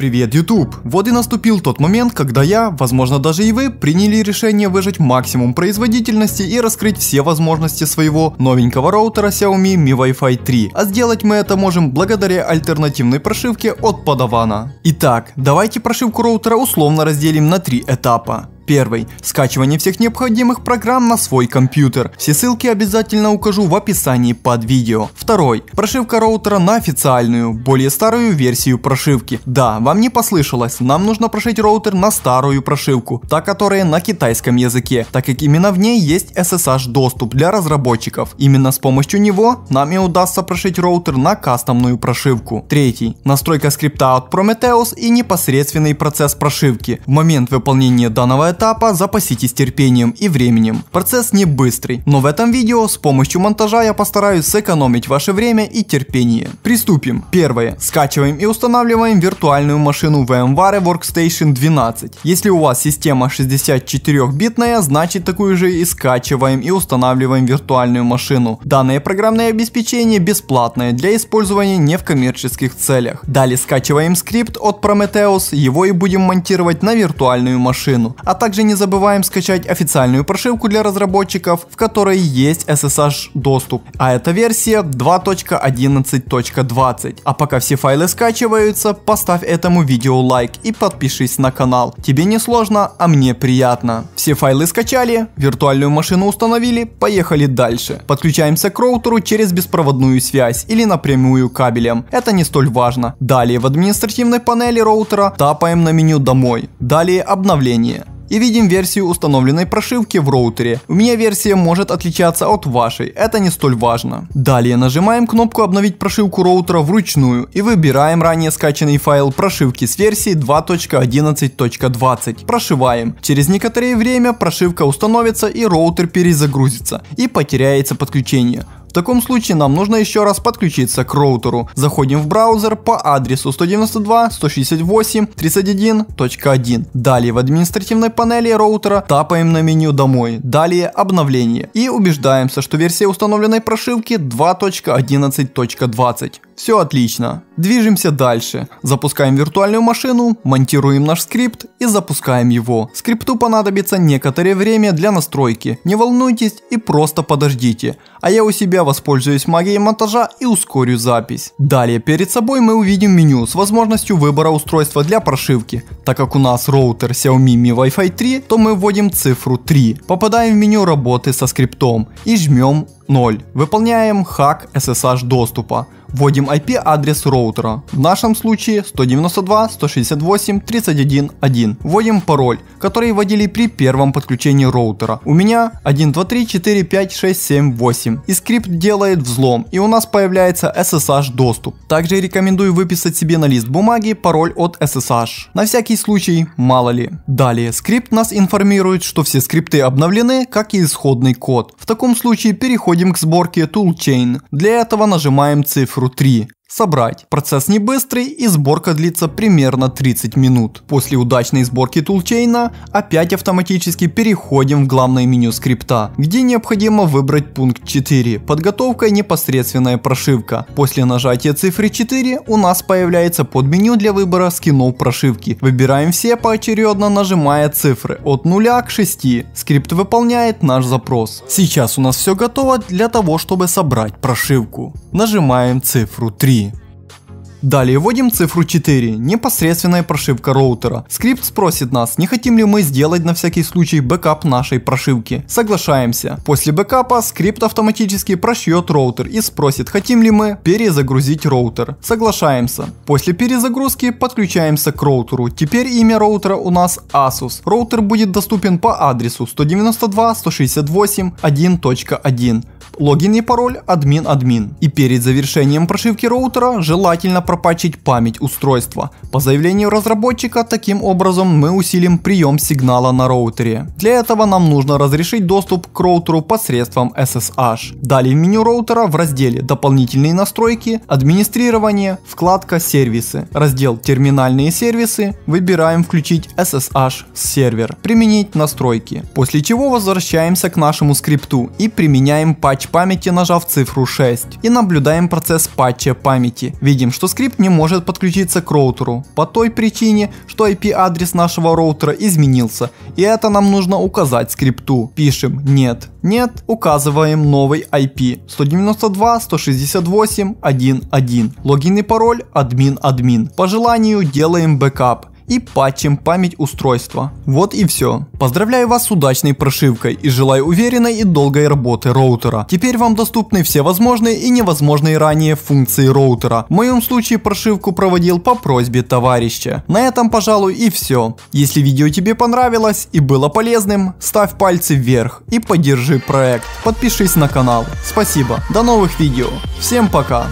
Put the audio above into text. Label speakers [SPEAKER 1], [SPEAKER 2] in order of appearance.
[SPEAKER 1] Привет, YouTube! Вот и наступил тот момент, когда я, возможно даже и вы, приняли решение выжать максимум производительности и раскрыть все возможности своего новенького роутера Xiaomi Mi Wi-Fi 3. А сделать мы это можем благодаря альтернативной прошивке от Падавана. Итак, давайте прошивку роутера условно разделим на три этапа. 1. Скачивание всех необходимых программ на свой компьютер. Все ссылки обязательно укажу в описании под видео. Второй, Прошивка роутера на официальную, более старую версию прошивки. Да, вам не послышалось, нам нужно прошить роутер на старую прошивку, та которая на китайском языке, так как именно в ней есть SSH доступ для разработчиков. Именно с помощью него нам и удастся прошить роутер на кастомную прошивку. Третий, Настройка скрипта от Prometheus и непосредственный процесс прошивки. В момент выполнения данного этапа этапа запаситесь терпением и временем. Процесс не быстрый, но в этом видео с помощью монтажа я постараюсь сэкономить ваше время и терпение. Приступим. Первое. Скачиваем и устанавливаем виртуальную машину VMware Workstation 12. Если у вас система 64-битная, значит такую же и скачиваем и устанавливаем виртуальную машину. Данное программное обеспечение бесплатное для использования не в коммерческих целях. Далее скачиваем скрипт от Prometheus, его и будем монтировать на виртуальную машину. А также не забываем скачать официальную прошивку для разработчиков, в которой есть SSH доступ. А это версия 2.11.20. А пока все файлы скачиваются, поставь этому видео лайк и подпишись на канал. Тебе не сложно, а мне приятно. Все файлы скачали, виртуальную машину установили, поехали дальше. Подключаемся к роутеру через беспроводную связь или напрямую кабелем. Это не столь важно. Далее в административной панели роутера тапаем на меню «Домой». Далее обновление и видим версию установленной прошивки в роутере. У меня версия может отличаться от вашей, это не столь важно. Далее нажимаем кнопку обновить прошивку роутера вручную и выбираем ранее скачанный файл прошивки с версии 2.11.20. Прошиваем. Через некоторое время прошивка установится и роутер перезагрузится и потеряется подключение. В таком случае нам нужно еще раз подключиться к роутеру. Заходим в браузер по адресу 192.168.31.1. Далее в административной панели роутера тапаем на меню «Домой». Далее «Обновление». И убеждаемся, что версия установленной прошивки 2.11.20. Все отлично. Движемся дальше. Запускаем виртуальную машину, монтируем наш скрипт и запускаем его. Скрипту понадобится некоторое время для настройки. Не волнуйтесь и просто подождите. А я у себя воспользуюсь магией монтажа и ускорю запись. Далее перед собой мы увидим меню с возможностью выбора устройства для прошивки. Так как у нас роутер Xiaomi Mi Wi-Fi 3, то мы вводим цифру 3. Попадаем в меню работы со скриптом и жмем 0. Выполняем хак SSH доступа. Вводим IP-адрес роутера, в нашем случае 192.168.31.1. Вводим пароль, который вводили при первом подключении роутера. У меня 12345678. и скрипт делает взлом и у нас появляется SSH доступ. Также рекомендую выписать себе на лист бумаги пароль от SSH. На всякий случай, мало ли. Далее, скрипт нас информирует, что все скрипты обновлены, как и исходный код. В таком случае переходим переходим к сборке toolchain. Для этого нажимаем цифру 3 собрать. Процесс не быстрый и сборка длится примерно 30 минут. После удачной сборки тулчейна опять автоматически переходим в главное меню скрипта, где необходимо выбрать пункт 4 подготовка и непосредственная прошивка. После нажатия цифры 4 у нас появляется подменю для выбора скинов прошивки. Выбираем все поочередно нажимая цифры от 0 к 6. Скрипт выполняет наш запрос. Сейчас у нас все готово для того чтобы собрать прошивку. Нажимаем цифру 3. Далее вводим цифру 4, непосредственная прошивка роутера. Скрипт спросит нас, не хотим ли мы сделать на всякий случай бэкап нашей прошивки. Соглашаемся. После бэкапа скрипт автоматически прошьет роутер и спросит, хотим ли мы перезагрузить роутер. Соглашаемся. После перезагрузки подключаемся к роутеру. Теперь имя роутера у нас Asus. Роутер будет доступен по адресу 192.168.1.1. Логин и пароль админ админ. И перед завершением прошивки роутера желательно пропачить память устройства. По заявлению разработчика, таким образом мы усилим прием сигнала на роутере. Для этого нам нужно разрешить доступ к роутеру посредством SSH. Далее в меню роутера в разделе «Дополнительные настройки», «Администрирование», вкладка «Сервисы», раздел «Терминальные сервисы», выбираем «Включить SSH сервер», «Применить настройки», после чего возвращаемся к нашему скрипту и применяем патч памяти, нажав цифру 6 и наблюдаем процесс патча памяти. Видим, что скрипт JavaScript не может подключиться к роутеру, по той причине, что IP-адрес нашего роутера изменился, и это нам нужно указать скрипту. Пишем «нет», «нет», указываем новый IP 192.168.1.1. Логин и пароль admin/admin. По желанию делаем бэкап и патчем память устройства. Вот и все. Поздравляю вас с удачной прошивкой и желаю уверенной и долгой работы роутера. Теперь вам доступны все возможные и невозможные ранее функции роутера. В моем случае прошивку проводил по просьбе товарища. На этом пожалуй и все. Если видео тебе понравилось и было полезным, ставь пальцы вверх и поддержи проект. Подпишись на канал. Спасибо. До новых видео. Всем пока.